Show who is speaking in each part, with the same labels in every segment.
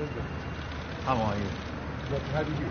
Speaker 1: How are you?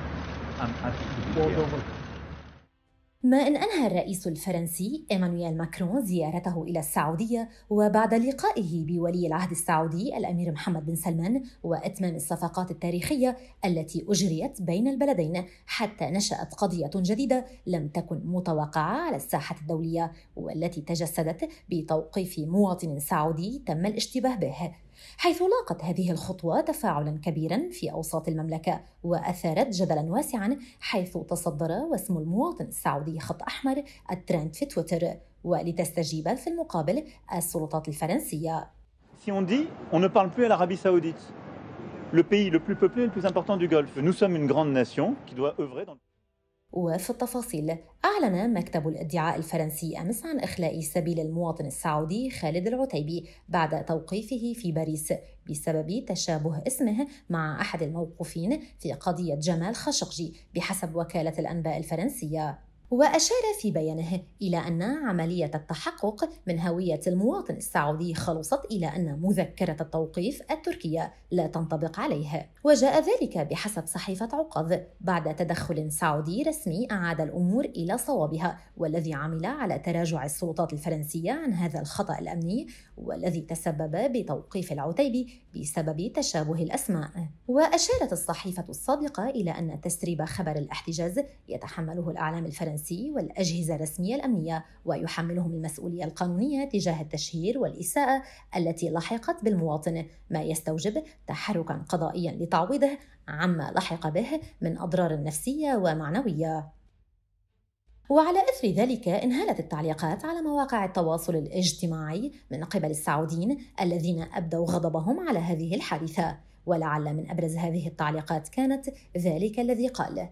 Speaker 1: ما إن أنهى الرئيس الفرنسي إيمانويل ماكرون زيارته إلى السعودية وبعد لقائه بولي العهد السعودي الأمير محمد بن سلمان وإتمام الصفقات التاريخية التي أجريت بين البلدين حتى نشأت قضية جديدة لم تكن متوقعة على الساحة الدولية والتي تجسدت بتوقيف مواطن سعودي تم الاشتباه به حيث لاقت هذه الخطوة تفاعلا كبيرا في أوساط المملكة وأثارت جدلا واسعا حيث تصدر واسم المواطن السعودي خط أحمر الترند في تويتر ولتستجيب في المقابل السلطات الفرنسية Si on dit on ne parle plus à l'Arabie saoudite, le pays le plus peuplé et le plus important du Golfe. Nous sommes une grande nation qui doit œuvrer dans وفي التفاصيل أعلن مكتب الادعاء الفرنسي أمس عن إخلاء سبيل المواطن السعودي خالد العتيبي بعد توقيفه في باريس بسبب تشابه اسمه مع أحد الموقوفين في قضية جمال خاشقجي بحسب وكالة الأنباء الفرنسية وأشار في بيانه إلى أن عملية التحقق من هوية المواطن السعودي خلصت إلى أن مذكرة التوقيف التركية لا تنطبق عليه، وجاء ذلك بحسب صحيفة عقد بعد تدخل سعودي رسمي أعاد الأمور إلى صوابها والذي عمل على تراجع السلطات الفرنسية عن هذا الخطأ الأمني والذي تسبب بتوقيف العتيبي بسبب تشابه الأسماء، وأشارت الصحيفة السابقة إلى أن تسريب خبر الاحتجاز يتحمله الإعلام الفرنسي الجنسي والأجهزة الرسمية الأمنية ويحملهم المسؤولية القانونية تجاه التشهير والإساءة التي لحقت بالمواطن ما يستوجب تحركا قضائيا لتعويضه عما لحق به من أضرار نفسية ومعنوية وعلى اثر ذلك انهالت التعليقات على مواقع التواصل الاجتماعي من قبل السعوديين الذين ابدوا غضبهم على هذه الحادثه ولعل من ابرز هذه التعليقات كانت ذلك الذي قال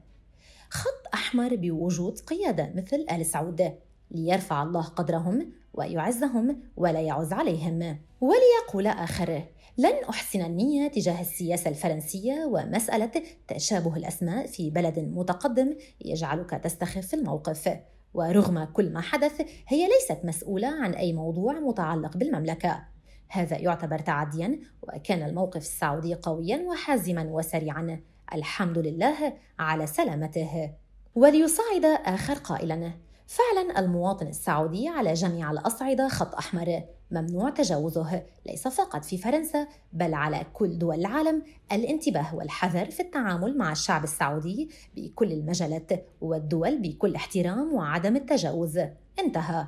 Speaker 1: خط أحمر بوجود قيادة مثل آل سعود ليرفع الله قدرهم ويعزهم ولا يعز عليهم وليقول آخر لن أحسن النية تجاه السياسة الفرنسية ومسألة تشابه الأسماء في بلد متقدم يجعلك تستخف الموقف ورغم كل ما حدث هي ليست مسؤولة عن أي موضوع متعلق بالمملكة هذا يعتبر تعديا وكان الموقف السعودي قويا وحازما وسريعا الحمد لله على سلامته وليساعد آخر قائلا فعلا المواطن السعودي على جميع الأصعدة خط أحمر ممنوع تجاوزه ليس فقط في فرنسا بل على كل دول العالم الانتباه والحذر في التعامل مع الشعب السعودي بكل المجالات والدول بكل احترام وعدم التجاوز انتهى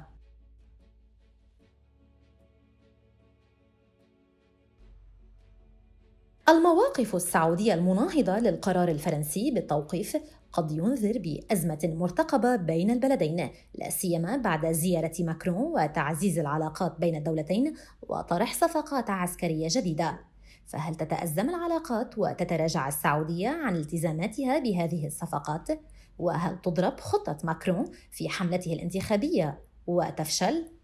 Speaker 1: المواقف السعودية المناهضة للقرار الفرنسي بالتوقيف قد ينذر بأزمة مرتقبة بين البلدين، لا سيما بعد زيارة ماكرون وتعزيز العلاقات بين الدولتين وطرح صفقات عسكرية جديدة. فهل تتأزم العلاقات وتتراجع السعودية عن التزاماتها بهذه الصفقات؟ وهل تضرب خطة ماكرون في حملته الانتخابية وتفشل؟